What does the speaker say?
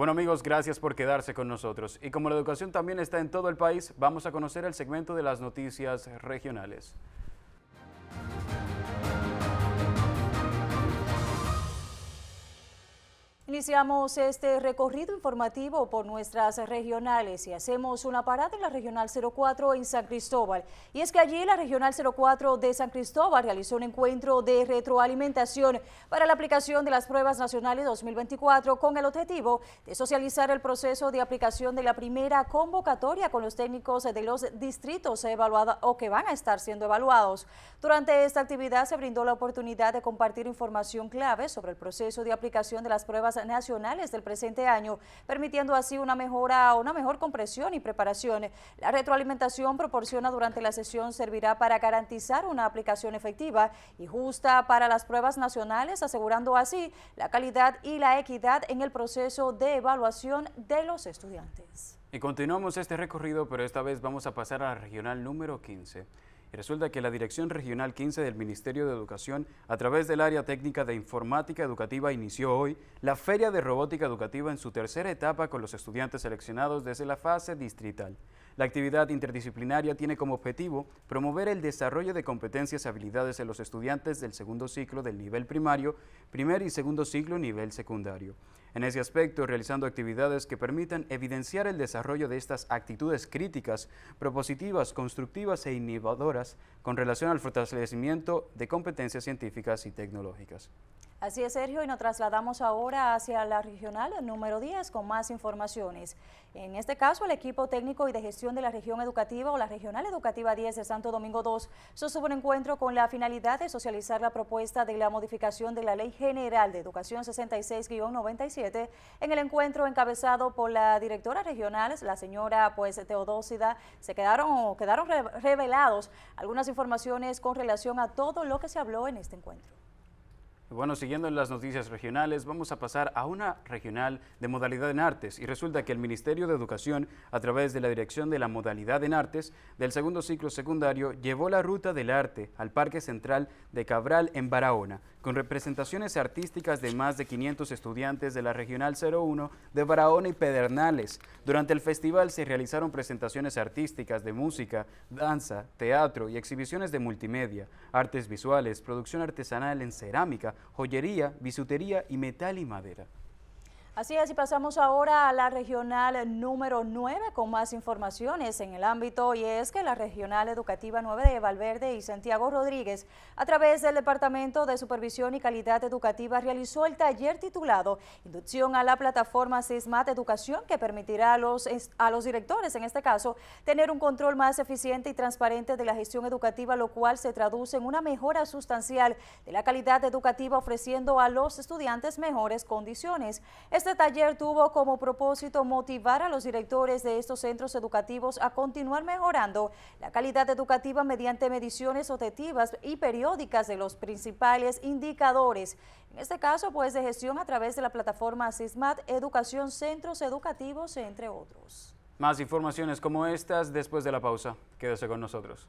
bueno amigos, gracias por quedarse con nosotros. Y como la educación también está en todo el país, vamos a conocer el segmento de las noticias regionales. Iniciamos este recorrido informativo por nuestras regionales y hacemos una parada en la Regional 04 en San Cristóbal. Y es que allí la Regional 04 de San Cristóbal realizó un encuentro de retroalimentación para la aplicación de las pruebas nacionales 2024 con el objetivo de socializar el proceso de aplicación de la primera convocatoria con los técnicos de los distritos evaluados o que van a estar siendo evaluados. Durante esta actividad se brindó la oportunidad de compartir información clave sobre el proceso de aplicación de las pruebas nacionales del presente año, permitiendo así una mejora, una mejor compresión y preparación. La retroalimentación proporcionada durante la sesión servirá para garantizar una aplicación efectiva y justa para las pruebas nacionales, asegurando así la calidad y la equidad en el proceso de evaluación de los estudiantes. Y continuamos este recorrido, pero esta vez vamos a pasar a la regional número 15 resulta que la Dirección Regional 15 del Ministerio de Educación, a través del Área Técnica de Informática Educativa, inició hoy la Feria de Robótica Educativa en su tercera etapa con los estudiantes seleccionados desde la fase distrital. La actividad interdisciplinaria tiene como objetivo promover el desarrollo de competencias y habilidades en los estudiantes del segundo ciclo del nivel primario, primer y segundo ciclo nivel secundario. En ese aspecto, realizando actividades que permitan evidenciar el desarrollo de estas actitudes críticas, propositivas, constructivas e innovadoras con relación al fortalecimiento de competencias científicas y tecnológicas. Así es, Sergio, y nos trasladamos ahora hacia la regional número 10 con más informaciones. En este caso, el equipo técnico y de gestión de la región educativa o la regional educativa 10 de Santo Domingo 2 sostuvo un encuentro con la finalidad de socializar la propuesta de la modificación de la Ley General de Educación 66-97 en el encuentro encabezado por la directora regional, la señora pues, Teodósida. Se quedaron, quedaron revelados algunas informaciones con relación a todo lo que se habló en este encuentro. Bueno, siguiendo las noticias regionales, vamos a pasar a una regional de modalidad en artes y resulta que el Ministerio de Educación, a través de la Dirección de la Modalidad en Artes del segundo ciclo secundario, llevó la ruta del arte al Parque Central de Cabral en Barahona con representaciones artísticas de más de 500 estudiantes de la Regional 01 de Barahona y Pedernales. Durante el festival se realizaron presentaciones artísticas de música, danza, teatro y exhibiciones de multimedia, artes visuales, producción artesanal en cerámica, joyería, bisutería y metal y madera. Así es, y pasamos ahora a la regional número 9 con más informaciones en el ámbito y es que la regional educativa 9 de Valverde y Santiago Rodríguez a través del Departamento de Supervisión y Calidad Educativa realizó el taller titulado Inducción a la plataforma SISMAT Educación que permitirá a los, a los directores, en este caso, tener un control más eficiente y transparente de la gestión educativa, lo cual se traduce en una mejora sustancial de la calidad educativa ofreciendo a los estudiantes mejores condiciones. Este este taller tuvo como propósito motivar a los directores de estos centros educativos a continuar mejorando la calidad educativa mediante mediciones objetivas y periódicas de los principales indicadores. En este caso, pues de gestión a través de la plataforma SISMAT Educación Centros Educativos, entre otros. Más informaciones como estas después de la pausa. Quédese con nosotros.